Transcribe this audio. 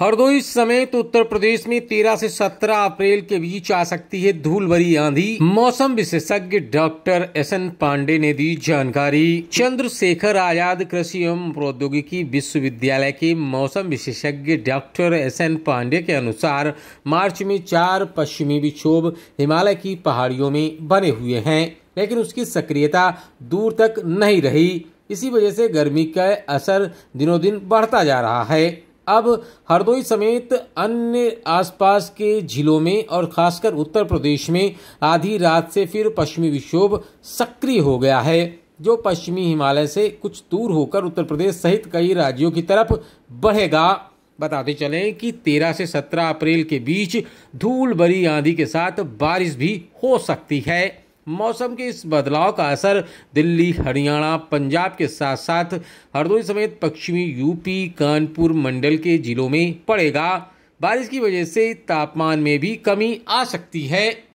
हरदोई समेत तो उत्तर प्रदेश में 13 से 17 अप्रैल के बीच आ सकती है धूल भरी आंधी मौसम विशेषज्ञ डॉक्टर एस एन पांडे ने दी जानकारी चंद्रशेखर आजाद कृषि एवं प्रौद्योगिकी विश्वविद्यालय के मौसम विशेषज्ञ डॉक्टर एस एन पांडे के अनुसार मार्च में चार पश्चिमी विक्षोभ हिमालय की पहाड़ियों में बने हुए हैं लेकिन उसकी सक्रियता दूर तक नहीं रही इसी वजह से गर्मी का असर दिनों दिन बढ़ता जा रहा है अब हरदोई समेत अन्य आसपास के जिलों में और खासकर उत्तर प्रदेश में आधी रात से फिर पश्चिमी विक्षोभ सक्रिय हो गया है जो पश्चिमी हिमालय से कुछ दूर होकर उत्तर प्रदेश सहित कई राज्यों की तरफ बढ़ेगा बताते चलें कि 13 से 17 अप्रैल के बीच धूल भरी आंधी के साथ बारिश भी हो सकती है मौसम के इस बदलाव का असर दिल्ली हरियाणा पंजाब के साथ साथ हरदोई समेत पश्चिमी यूपी कानपुर मंडल के जिलों में पड़ेगा बारिश की वजह से तापमान में भी कमी आ सकती है